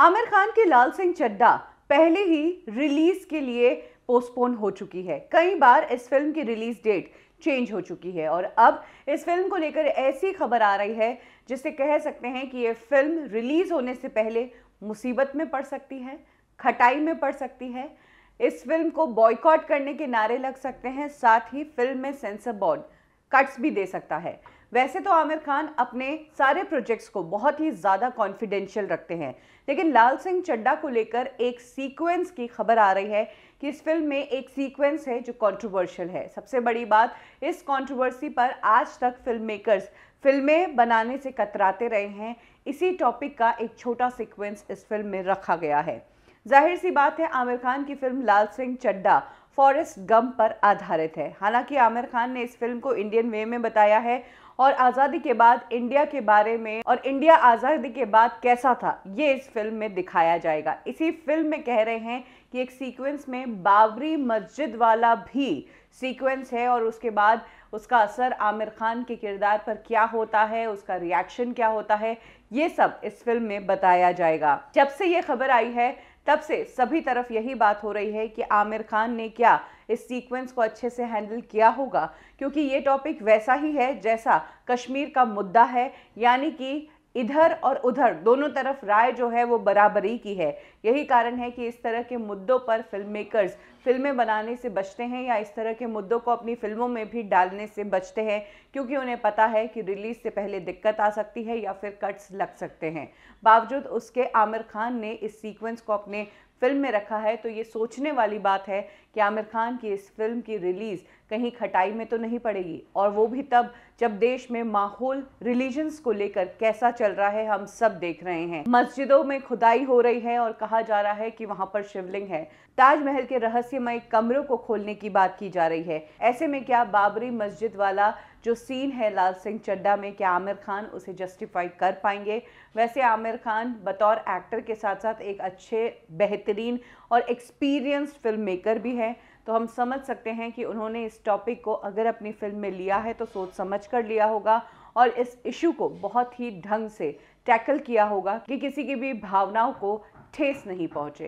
आमिर खान की लाल सिंह चड्डा पहले ही रिलीज के लिए पोस्टपोन हो चुकी है कई बार इस फिल्म की रिलीज डेट चेंज हो चुकी है और अब इस फिल्म को लेकर ऐसी खबर आ रही है जिसे कह सकते हैं कि ये फिल्म रिलीज़ होने से पहले मुसीबत में पड़ सकती है खटाई में पड़ सकती है इस फिल्म को बॉयकॉट करने के नारे लग सकते हैं साथ ही फिल्म में सेंसर बोर्ड कट्स भी दे सकता है वैसे तो आमिर खान अपने सारे प्रोजेक्ट्स को बहुत ही ज़्यादा कॉन्फिडेंशियल रखते हैं लेकिन लाल सिंह चड्डा को लेकर एक सीक्वेंस की खबर आ रही है कि इस फिल्म में एक सीक्वेंस है जो कंट्रोवर्शियल है सबसे बड़ी बात इस कंट्रोवर्सी पर आज तक फिल्म मेकर्स फिल्में बनाने से कतराते रहे हैं इसी टॉपिक का एक छोटा सीक्वेंस इस फिल्म में रखा गया है जाहिर सी बात है आमिर खान की film Laal Singh Chaddha Forrest Gump पर आधारित है हालांकि आमिर खान ने इस फिल्म को इंडियन वे में बताया है और आज़ादी के बाद इंडिया के बारे में और इंडिया आज़ादी के बाद कैसा था ये इस फिल्म में दिखाया जाएगा इसी फिल्म में कह रहे हैं कि एक सीक्वेंस में बाबरी मस्जिद वाला भी सीक्वेंस है और उसके बाद उसका असर आमिर खान के किरदार पर क्या होता है उसका रिएक्शन क्या होता है ये सब इस फिल्म में बताया जाएगा जब से ये खबर आई है तब से सभी तरफ यही बात हो रही है कि आमिर खान ने क्या इस सीक्वेंस को अच्छे से हैंडल किया होगा क्योंकि ये टॉपिक वैसा ही है जैसा कश्मीर का मुद्दा है यानी कि इधर और उधर दोनों तरफ राय जो है वो बराबरी की है यही कारण है कि इस तरह के मुद्दों पर फिल्म मेकर्स फिल्में बनाने से बचते हैं या इस तरह के मुद्दों को अपनी फिल्मों में भी डालने से बचते हैं क्योंकि उन्हें पता है कि रिलीज से पहले दिक्कत आ सकती है या फिर कट्स लग सकते हैं बावजूद उसके आमिर खान ने इस सीक्वेंस को अपने फिल्म में रखा है तो ये सोचने वाली बात है कि आमिर खान की इस फिल्म की रिलीज़ कहीं खटाई में तो नहीं पड़ेगी और वो भी तब जब देश में माहौल रिलीजन्स को लेकर कैसा चल रहा है हम सब देख रहे हैं मस्जिदों में खुदाई हो रही है और कहा जा रहा है कि वहां पर शिवलिंग है ताजमहल के रहस्यमय कमरों को खोलने की बात की जा रही है ऐसे में क्या बाबरी मस्जिद वाला जो सीन है लाल सिंह चड्डा में क्या आमिर खान उसे जस्टिफाई कर पाएंगे वैसे आमिर खान बतौर एक्टर के साथ साथ एक अच्छे बेहतरीन और एक्सपीरियंस्ड फिल्म मेकर भी हैं तो हम समझ सकते हैं कि उन्होंने इस टॉपिक को अगर अपनी फिल्म में लिया है तो सोच समझ कर लिया होगा और इस इशू को बहुत ही ढंग से टैकल किया होगा कि किसी की भी भावनाओं को ठेस नहीं पहुँचे